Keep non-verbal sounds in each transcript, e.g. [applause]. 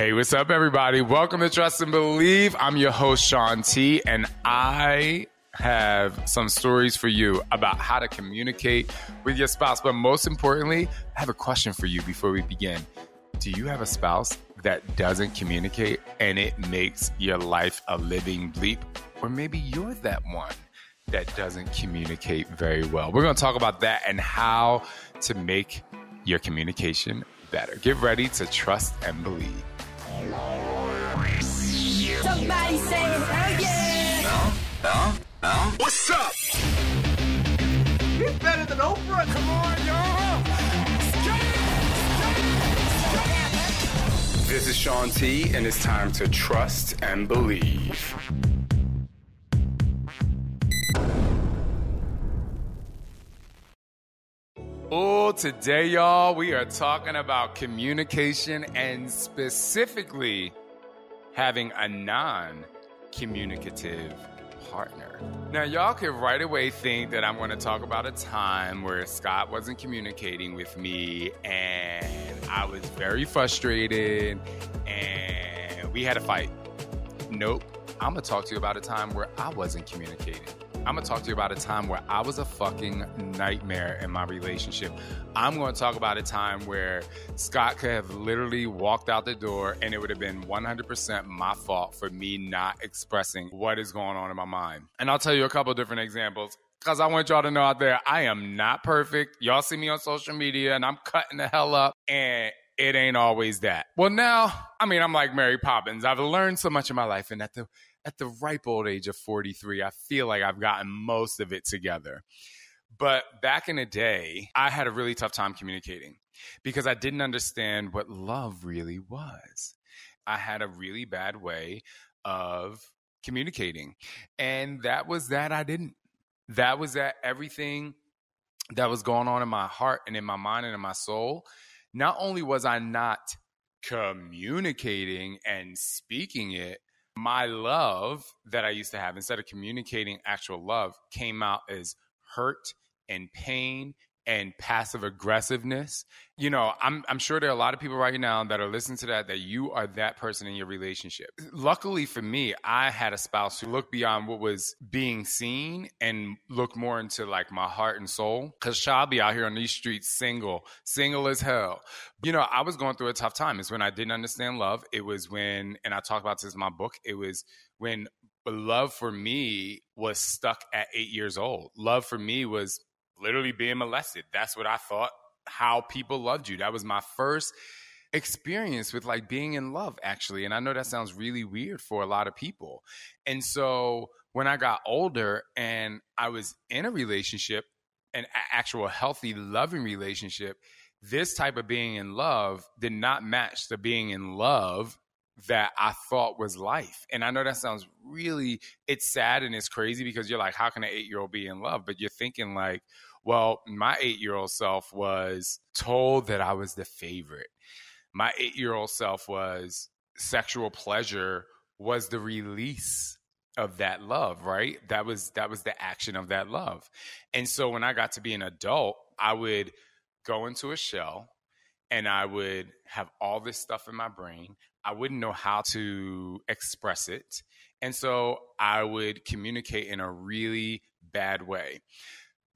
Hey, what's up, everybody? Welcome to Trust and Believe. I'm your host, Sean T, and I have some stories for you about how to communicate with your spouse. But most importantly, I have a question for you before we begin. Do you have a spouse that doesn't communicate and it makes your life a living bleep? Or maybe you're that one that doesn't communicate very well. We're going to talk about that and how to make your communication better. Get ready to trust and believe. Somebody say, oh yeah! No, no, no. What's up? He's better than Oprah. Come on, y'all. This is Sean T, and it's time to trust and believe. Today, y'all, we are talking about communication and specifically having a non communicative partner. Now, y'all could right away think that I'm going to talk about a time where Scott wasn't communicating with me and I was very frustrated and we had a fight. Nope. I'm going to talk to you about a time where I wasn't communicating. I'm gonna talk to you about a time where I was a fucking nightmare in my relationship. I'm gonna talk about a time where Scott could have literally walked out the door and it would have been 100% my fault for me not expressing what is going on in my mind. And I'll tell you a couple different examples because I want y'all to know out there, I am not perfect. Y'all see me on social media and I'm cutting the hell up and it ain't always that. Well, now, I mean, I'm like Mary Poppins. I've learned so much in my life and at the at the ripe old age of 43, I feel like I've gotten most of it together. But back in the day, I had a really tough time communicating because I didn't understand what love really was. I had a really bad way of communicating. And that was that I didn't. That was that everything that was going on in my heart and in my mind and in my soul. Not only was I not communicating and speaking it, my love that I used to have, instead of communicating actual love, came out as hurt and pain and passive aggressiveness. You know, I'm I'm sure there are a lot of people right now that are listening to that that you are that person in your relationship. Luckily for me, I had a spouse who looked beyond what was being seen and looked more into like my heart and soul. Cause I'll be out here on these streets single, single as hell. You know, I was going through a tough time. It's when I didn't understand love. It was when, and I talk about this in my book, it was when love for me was stuck at eight years old. Love for me was literally being molested. That's what I thought how people loved you. That was my first experience with like being in love actually and i know that sounds really weird for a lot of people and so when i got older and i was in a relationship an actual healthy loving relationship this type of being in love did not match the being in love that I thought was life. And I know that sounds really, it's sad and it's crazy because you're like, how can an eight year old be in love? But you're thinking, like, well, my eight year old self was told that I was the favorite. My eight year old self was sexual pleasure was the release of that love, right? That was that was the action of that love. And so when I got to be an adult, I would go into a shell and I would have all this stuff in my brain. I wouldn't know how to express it. And so I would communicate in a really bad way.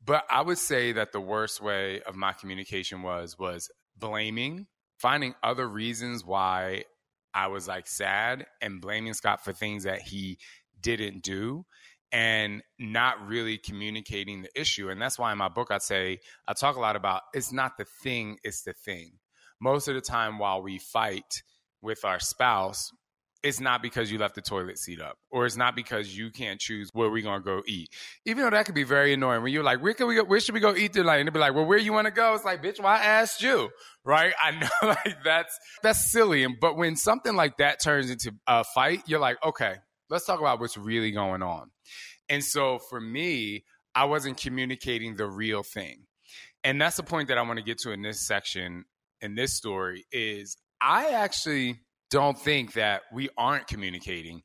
But I would say that the worst way of my communication was was blaming, finding other reasons why I was like sad and blaming Scott for things that he didn't do and not really communicating the issue. And that's why in my book I say I talk a lot about it's not the thing, it's the thing. Most of the time while we fight with our spouse, it's not because you left the toilet seat up or it's not because you can't choose where we're going to go eat. Even though that could be very annoying when you're like, where can we go? Where should we go eat tonight? And they'd be like, well, where you want to go? It's like, bitch, why well, I asked you, right? I know [laughs] like that's, that's silly. And, but when something like that turns into a fight, you're like, okay, let's talk about what's really going on. And so for me, I wasn't communicating the real thing. And that's the point that I want to get to in this section, in this story is I actually, don't think that we aren't communicating.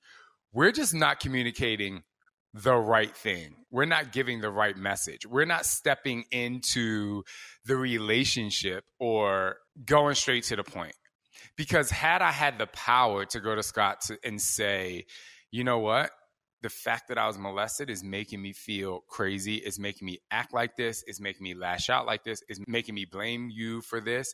We're just not communicating the right thing. We're not giving the right message. We're not stepping into the relationship or going straight to the point. Because had I had the power to go to Scott to, and say, you know what? The fact that I was molested is making me feel crazy. It's making me act like this. It's making me lash out like this. It's making me blame you for this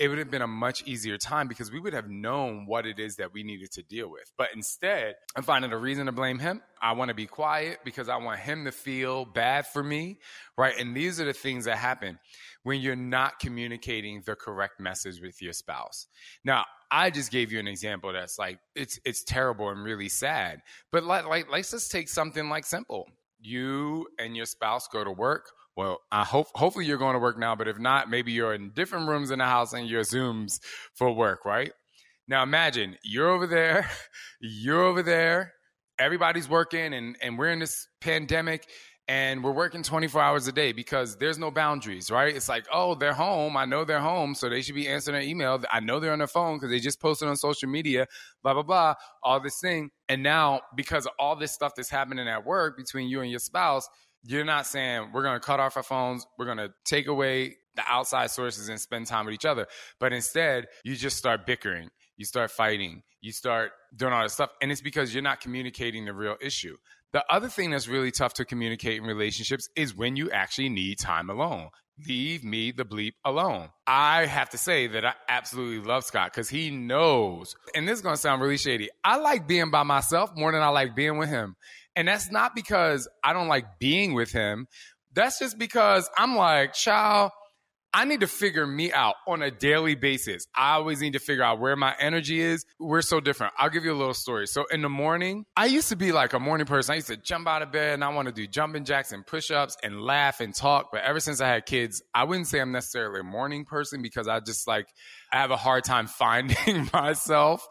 it would have been a much easier time because we would have known what it is that we needed to deal with. But instead, I'm finding a reason to blame him. I want to be quiet because I want him to feel bad for me, right? And these are the things that happen when you're not communicating the correct message with your spouse. Now, I just gave you an example that's like it's it's terrible and really sad. But like, like let's just take something like simple. You and your spouse go to work well, I hope hopefully you're going to work now, but if not, maybe you're in different rooms in the house and you're Zooms for work, right? Now imagine you're over there, [laughs] you're over there, everybody's working and, and we're in this pandemic and we're working 24 hours a day because there's no boundaries, right? It's like, oh, they're home. I know they're home, so they should be answering their email. I know they're on their phone because they just posted on social media, blah, blah, blah, all this thing. And now, because of all this stuff that's happening at work between you and your spouse, you're not saying we're going to cut off our phones, we're going to take away the outside sources and spend time with each other. But instead, you just start bickering, you start fighting, you start doing all this stuff. And it's because you're not communicating the real issue. The other thing that's really tough to communicate in relationships is when you actually need time alone. Leave me the bleep alone. I have to say that I absolutely love Scott because he knows, and this is going to sound really shady. I like being by myself more than I like being with him. And that's not because I don't like being with him. That's just because I'm like, child, I need to figure me out on a daily basis. I always need to figure out where my energy is. We're so different. I'll give you a little story. So in the morning, I used to be like a morning person. I used to jump out of bed and I want to do jumping jacks and push-ups and laugh and talk. But ever since I had kids, I wouldn't say I'm necessarily a morning person because I just like I have a hard time [laughs] finding myself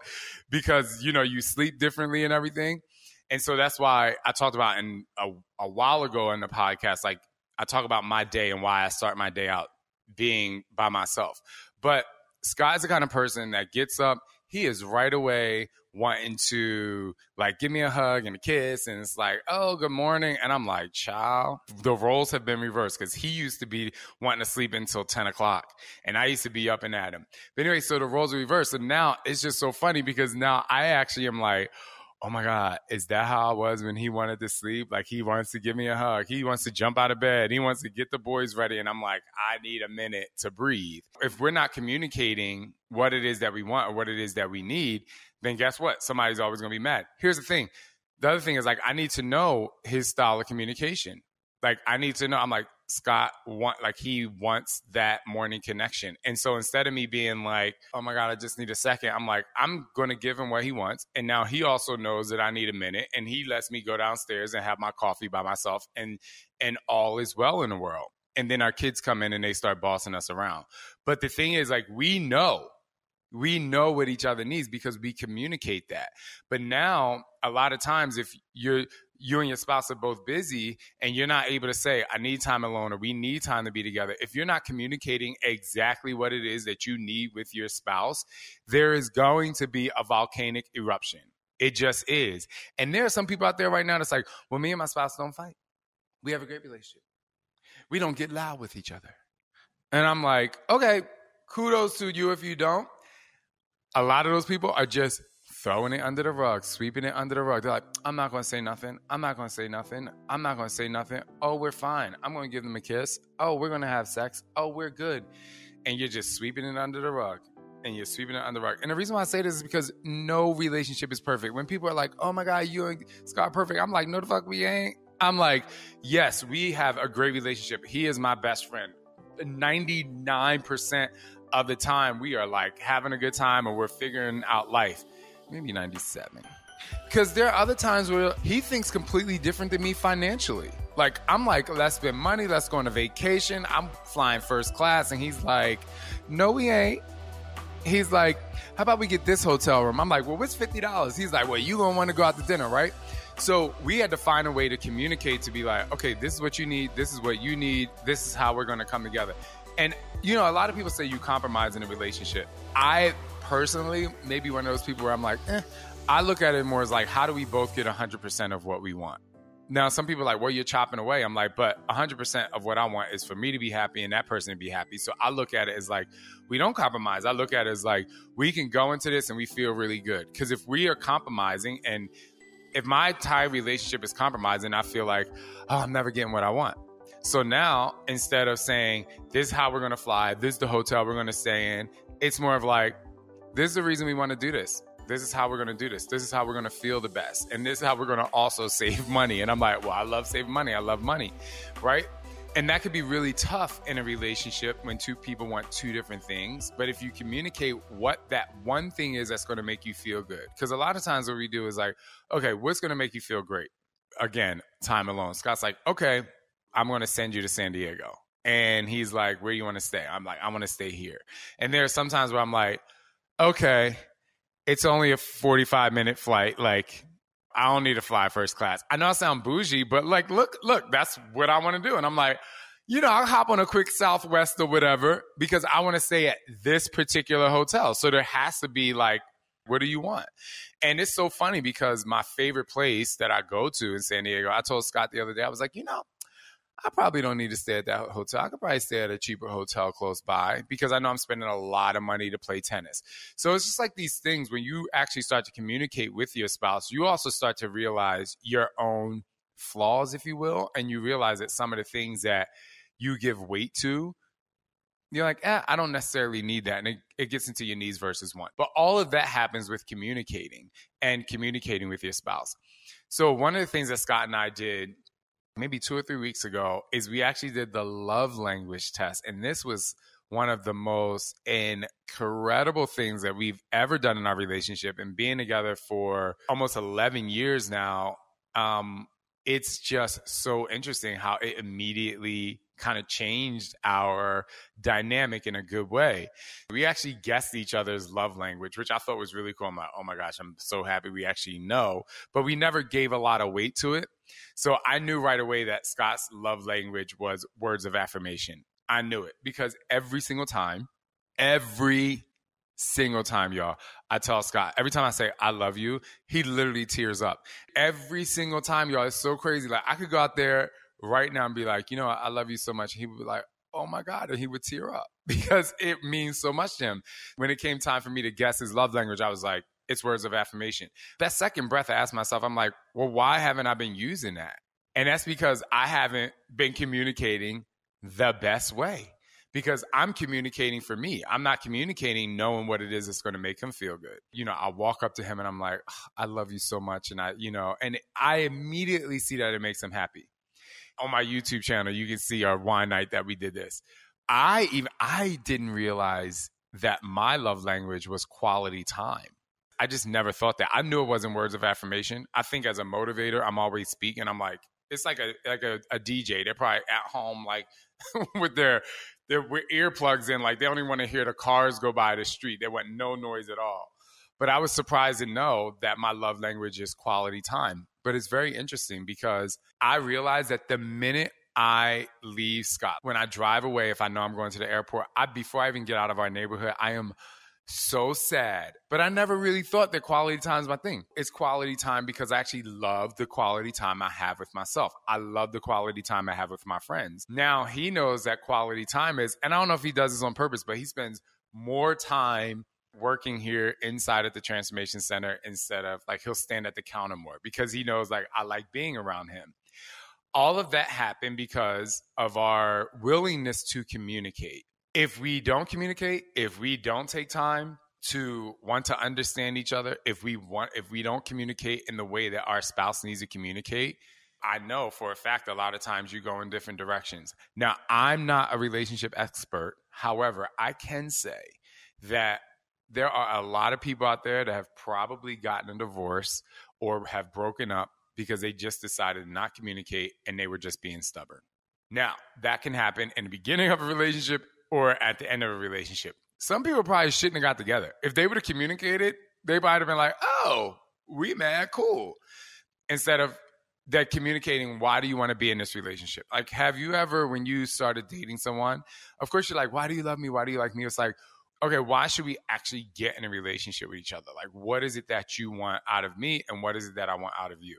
because you know you sleep differently and everything. And so that's why I talked about in a, a while ago in the podcast, like I talk about my day and why I start my day out being by myself. But Scott's the kind of person that gets up, he is right away wanting to like give me a hug and a kiss and it's like oh good morning and i'm like child the roles have been reversed because he used to be wanting to sleep until 10 o'clock and i used to be up and at him but anyway so the roles are reversed and now it's just so funny because now i actually am like oh my God, is that how I was when he wanted to sleep? Like he wants to give me a hug. He wants to jump out of bed. He wants to get the boys ready. And I'm like, I need a minute to breathe. If we're not communicating what it is that we want or what it is that we need, then guess what? Somebody's always going to be mad. Here's the thing. The other thing is like, I need to know his style of communication. Like I need to know. I'm like, Scott want like he wants that morning connection. And so instead of me being like, "Oh my god, I just need a second, I'm like, I'm going to give him what he wants. And now he also knows that I need a minute and he lets me go downstairs and have my coffee by myself and and all is well in the world. And then our kids come in and they start bossing us around. But the thing is like we know we know what each other needs because we communicate that. But now a lot of times if you're you and your spouse are both busy and you're not able to say, I need time alone or we need time to be together, if you're not communicating exactly what it is that you need with your spouse, there is going to be a volcanic eruption. It just is. And there are some people out there right now that's like, well, me and my spouse don't fight. We have a great relationship. We don't get loud with each other. And I'm like, okay, kudos to you if you don't. A lot of those people are just throwing it under the rug, sweeping it under the rug. They're like, I'm not going to say nothing. I'm not going to say nothing. I'm not going to say nothing. Oh, we're fine. I'm going to give them a kiss. Oh, we're going to have sex. Oh, we're good. And you're just sweeping it under the rug. And you're sweeping it under the rug. And the reason why I say this is because no relationship is perfect. When people are like, oh my God, you and Scott perfect, I'm like, no, the fuck, we ain't. I'm like, yes, we have a great relationship. He is my best friend. 99% of the time, we are like having a good time and we're figuring out life maybe 97. Because there are other times where he thinks completely different than me financially. Like, I'm like, let's spend money, let's go on a vacation. I'm flying first class. And he's like, no, we ain't. He's like, how about we get this hotel room? I'm like, well, what's $50? He's like, well, you gonna wanna go out to dinner, right? So we had to find a way to communicate to be like, okay, this is what you need, this is what you need, this is how we're gonna come together. And you know, a lot of people say you compromise in a relationship. I personally maybe one of those people where I'm like, eh. I look at it more as like, how do we both get 100% of what we want? Now, some people are like, well, you're chopping away. I'm like, but 100% of what I want is for me to be happy and that person to be happy. So I look at it as like, we don't compromise. I look at it as like, we can go into this and we feel really good. Because if we are compromising and if my tie relationship is compromising, I feel like, oh, I'm never getting what I want. So now, instead of saying, this is how we're going to fly, this is the hotel we're going to stay in, it's more of like, this is the reason we want to do this. This is how we're going to do this. This is how we're going to feel the best. And this is how we're going to also [laughs] save money. And I'm like, well, I love saving money. I love money. Right. And that could be really tough in a relationship when two people want two different things. But if you communicate what that one thing is that's going to make you feel good, because a lot of times what we do is like, okay, what's going to make you feel great? Again, time alone. Scott's like, okay, I'm going to send you to San Diego. And he's like, where do you want to stay? I'm like, I want to stay here. And there are sometimes where I'm like, okay, it's only a 45 minute flight. Like, I don't need to fly first class. I know I sound bougie, but like, look, look, that's what I want to do. And I'm like, you know, I'll hop on a quick Southwest or whatever because I want to stay at this particular hotel. So there has to be like, what do you want? And it's so funny because my favorite place that I go to in San Diego, I told Scott the other day, I was like, you know, I probably don't need to stay at that hotel. I could probably stay at a cheaper hotel close by because I know I'm spending a lot of money to play tennis. So it's just like these things when you actually start to communicate with your spouse, you also start to realize your own flaws, if you will, and you realize that some of the things that you give weight to, you're like, eh, I don't necessarily need that. And it, it gets into your needs versus one. But all of that happens with communicating and communicating with your spouse. So one of the things that Scott and I did maybe two or three weeks ago is we actually did the love language test. And this was one of the most incredible things that we've ever done in our relationship and being together for almost 11 years now. Um, it's just so interesting how it immediately kind of changed our dynamic in a good way. We actually guessed each other's love language, which I thought was really cool. I'm like, oh my gosh, I'm so happy we actually know. But we never gave a lot of weight to it so I knew right away that Scott's love language was words of affirmation. I knew it because every single time, every single time, y'all, I tell Scott, every time I say, I love you, he literally tears up. Every single time, y'all, it's so crazy. Like, I could go out there right now and be like, you know, I love you so much. he would be like, oh my God. And he would tear up [laughs] because it means so much to him. When it came time for me to guess his love language, I was like, it's words of affirmation. That second breath, I asked myself, I'm like, well, why haven't I been using that? And that's because I haven't been communicating the best way because I'm communicating for me. I'm not communicating knowing what it is that's going to make him feel good. You know, I walk up to him and I'm like, oh, I love you so much. And I, you know, and I immediately see that it makes him happy. On my YouTube channel, you can see our wine night that we did this. I even I didn't realize that my love language was quality time. I just never thought that. I knew it wasn't words of affirmation. I think as a motivator, I'm always speaking. I'm like, it's like a like a, a DJ. They're probably at home like [laughs] with their their earplugs in, like they only want to hear the cars go by the street. They want no noise at all. But I was surprised to know that my love language is quality time. But it's very interesting because I realized that the minute I leave Scott, when I drive away, if I know I'm going to the airport, I before I even get out of our neighborhood, I am so sad. But I never really thought that quality time is my thing. It's quality time because I actually love the quality time I have with myself. I love the quality time I have with my friends. Now he knows that quality time is, and I don't know if he does this on purpose, but he spends more time working here inside at the transformation center instead of like he'll stand at the counter more because he knows like I like being around him. All of that happened because of our willingness to communicate if we don't communicate, if we don't take time to want to understand each other, if we want if we don't communicate in the way that our spouse needs to communicate, I know for a fact a lot of times you go in different directions. Now, I'm not a relationship expert. However, I can say that there are a lot of people out there that have probably gotten a divorce or have broken up because they just decided to not communicate and they were just being stubborn. Now, that can happen in the beginning of a relationship or at the end of a relationship. Some people probably shouldn't have got together. If they would have communicated, they might have been like, oh, we mad, cool. Instead of that communicating, why do you want to be in this relationship? Like, have you ever, when you started dating someone, of course you're like, why do you love me? Why do you like me? It's like, okay, why should we actually get in a relationship with each other? Like, what is it that you want out of me and what is it that I want out of you?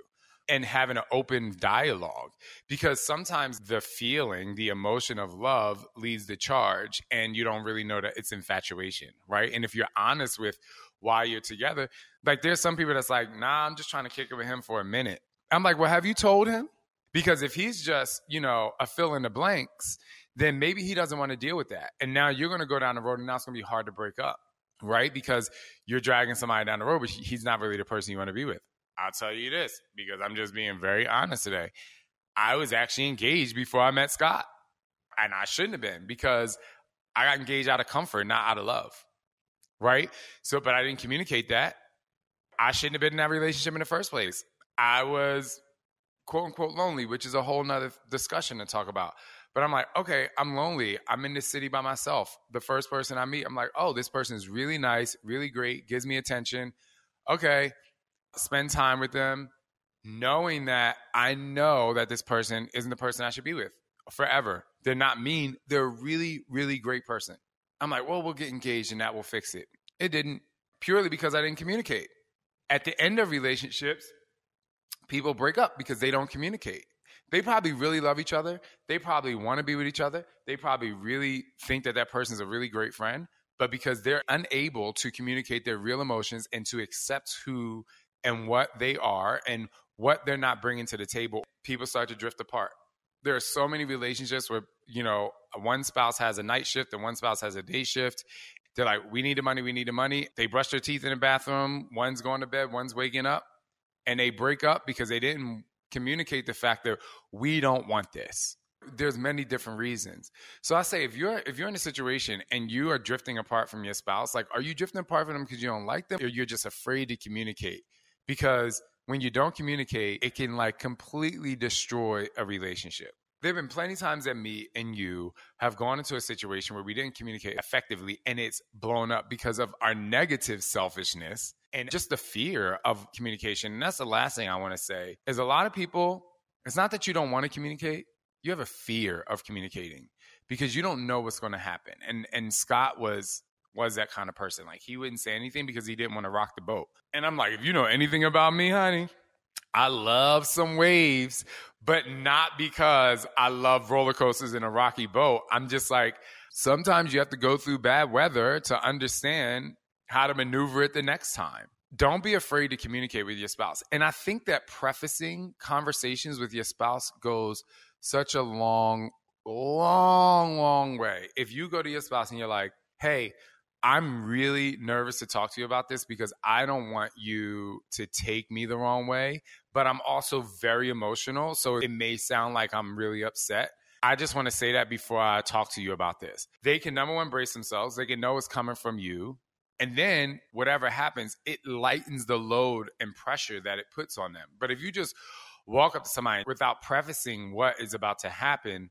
and having an open dialogue because sometimes the feeling, the emotion of love leads the charge and you don't really know that it's infatuation, right? And if you're honest with why you're together, like there's some people that's like, nah, I'm just trying to kick it with him for a minute. I'm like, well, have you told him? Because if he's just, you know, a fill in the blanks, then maybe he doesn't want to deal with that. And now you're going to go down the road and now it's going to be hard to break up, right? Because you're dragging somebody down the road, but he's not really the person you want to be with. I'll tell you this because I'm just being very honest today. I was actually engaged before I met Scott, and I shouldn't have been because I got engaged out of comfort, not out of love. Right. So, but I didn't communicate that. I shouldn't have been in that relationship in the first place. I was quote unquote lonely, which is a whole nother discussion to talk about. But I'm like, okay, I'm lonely. I'm in this city by myself. The first person I meet, I'm like, oh, this person is really nice, really great, gives me attention. Okay, spend time with them, knowing that I know that this person isn't the person I should be with forever. They're not mean. They're a really, really great person. I'm like, well, we'll get engaged and that will fix it. It didn't purely because I didn't communicate. At the end of relationships, people break up because they don't communicate. They probably really love each other. They probably want to be with each other. They probably really think that that person's a really great friend. But because they're unable to communicate their real emotions and to accept who and what they are and what they're not bringing to the table, people start to drift apart. There are so many relationships where, you know, one spouse has a night shift and one spouse has a day shift. They're like, we need the money, we need the money. They brush their teeth in the bathroom, one's going to bed, one's waking up, and they break up because they didn't communicate the fact that we don't want this there's many different reasons. So I say if you're if you're in a situation and you are drifting apart from your spouse, like are you drifting apart from them because you don't like them or you're just afraid to communicate? because when you don't communicate, it can like completely destroy a relationship. There have been plenty times that me and you have gone into a situation where we didn't communicate effectively and it's blown up because of our negative selfishness and just the fear of communication. And that's the last thing I want to say is a lot of people, it's not that you don't want to communicate, you have a fear of communicating because you don't know what's going to happen. And and Scott was was that kind of person. Like he wouldn't say anything because he didn't want to rock the boat. And I'm like, if you know anything about me, honey, I love some waves, but not because I love roller coasters in a rocky boat. I'm just like, sometimes you have to go through bad weather to understand how to maneuver it the next time. Don't be afraid to communicate with your spouse. And I think that prefacing conversations with your spouse goes such a long, long, long way. If you go to your spouse and you're like, hey, I'm really nervous to talk to you about this because I don't want you to take me the wrong way, but I'm also very emotional. So it may sound like I'm really upset. I just want to say that before I talk to you about this. They can number one brace themselves, they can know it's coming from you. And then whatever happens, it lightens the load and pressure that it puts on them. But if you just walk up to somebody without prefacing what is about to happen,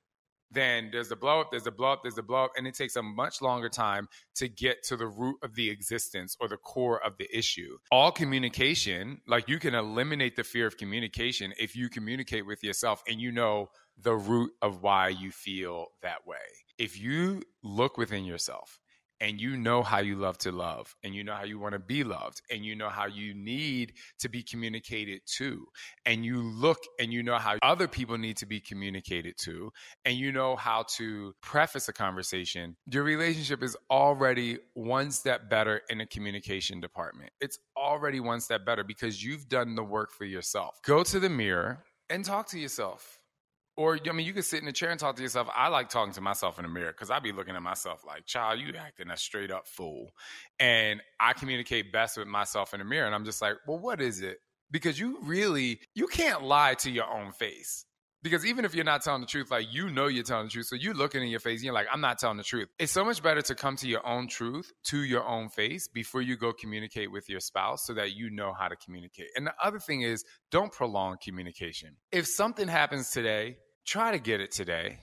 then there's the blow up, there's the blow up, there's the blow up, and it takes a much longer time to get to the root of the existence or the core of the issue. All communication, like you can eliminate the fear of communication if you communicate with yourself and you know the root of why you feel that way. If you look within yourself and you know how you love to love and you know how you want to be loved and you know how you need to be communicated to and you look and you know how other people need to be communicated to and you know how to preface a conversation your relationship is already one step better in the communication department it's already one step better because you've done the work for yourself go to the mirror and talk to yourself or I mean, you can sit in a chair and talk to yourself. I like talking to myself in the mirror because I be looking at myself like, "Child, you acting a straight up fool," and I communicate best with myself in the mirror, and I'm just like, "Well, what is it?" Because you really you can't lie to your own face. Because even if you're not telling the truth, like you know you're telling the truth, so you're looking in your face, and you're like, I'm not telling the truth. It's so much better to come to your own truth, to your own face, before you go communicate with your spouse so that you know how to communicate. And the other thing is, don't prolong communication. If something happens today try to get it today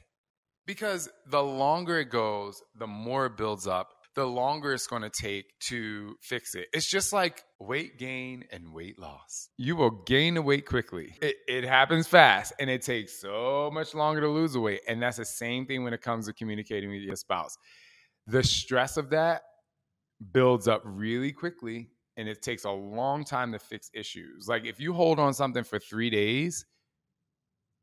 because the longer it goes, the more it builds up, the longer it's going to take to fix it. It's just like weight gain and weight loss. You will gain the weight quickly. It, it, happens fast and it takes so much longer to lose the weight. And that's the same thing when it comes to communicating with your spouse. The stress of that builds up really quickly and it takes a long time to fix issues. Like if you hold on something for three days,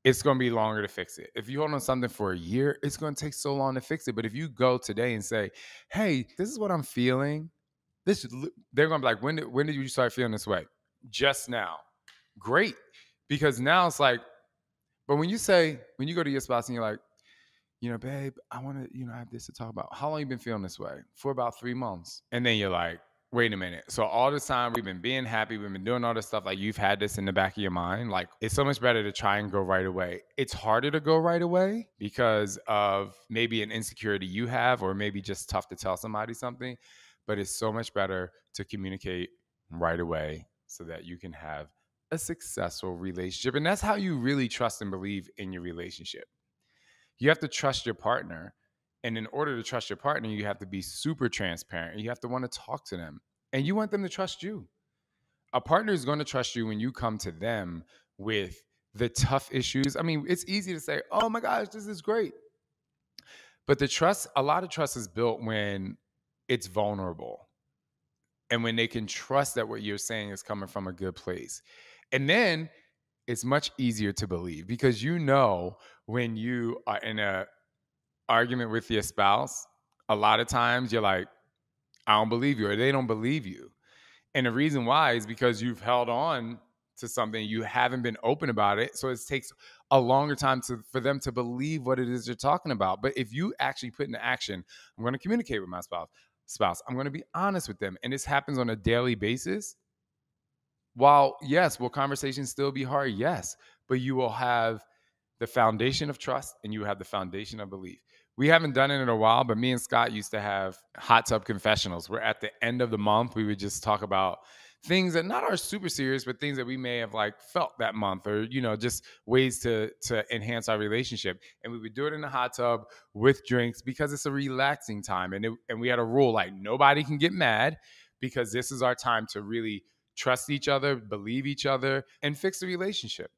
it's going to be longer to fix it. If you hold on something for a year, it's going to take so long to fix it. But if you go today and say, "Hey, this is what I'm feeling," this they're going to be like, "When did when did you start feeling this way?" Just now. Great, because now it's like. But when you say when you go to your spouse and you're like, you know, babe, I want to, you know, I have this to talk about. How long you been feeling this way? For about three months, and then you're like, wait a minute. So all this time we've been being happy, we've been doing all this stuff. Like you've had this in the back of your mind. Like it's so much better to try and go right away. It's harder to go right away because of maybe an insecurity you have, or maybe just tough to tell somebody something. But it's so much better to communicate right away so that you can have a successful relationship. And that's how you really trust and believe in your relationship. You have to trust your partner and in order to trust your partner, you have to be super transparent. You have to want to talk to them and you want them to trust you. A partner is going to trust you when you come to them with the tough issues. I mean, it's easy to say, oh my gosh, this is great. But the trust, a lot of trust is built when it's vulnerable and when they can trust that what you're saying is coming from a good place. And then it's much easier to believe because you know when you are in a argument with your spouse, a lot of times you're like, I don't believe you, or they don't believe you. And the reason why is because you've held on to something, you haven't been open about it. So it takes a longer time to, for them to believe what it is you're talking about. But if you actually put into action, I'm going to communicate with my spouse. Spouse, I'm going to be honest with them, and this happens on a daily basis. While yes, will conversations still be hard? Yes, but you will have the foundation of trust and you have the foundation of belief we haven't done it in a while, but me and Scott used to have hot tub confessionals where at the end of the month, we would just talk about things that not are super serious, but things that we may have like felt that month or, you know, just ways to, to enhance our relationship. And we would do it in the hot tub with drinks because it's a relaxing time. And, it, and we had a rule like nobody can get mad because this is our time to really trust each other, believe each other, and fix the relationship.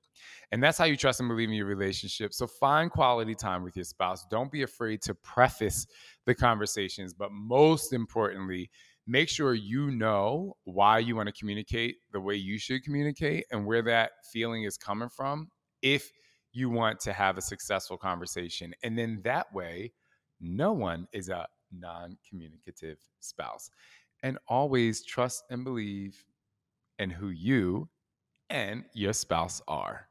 And that's how you trust and believe in your relationship. So find quality time with your spouse. Don't be afraid to preface the conversations, but most importantly, make sure you know why you want to communicate the way you should communicate and where that feeling is coming from if you want to have a successful conversation. And then that way, no one is a non communicative spouse. And always trust and believe in who you and your spouse are.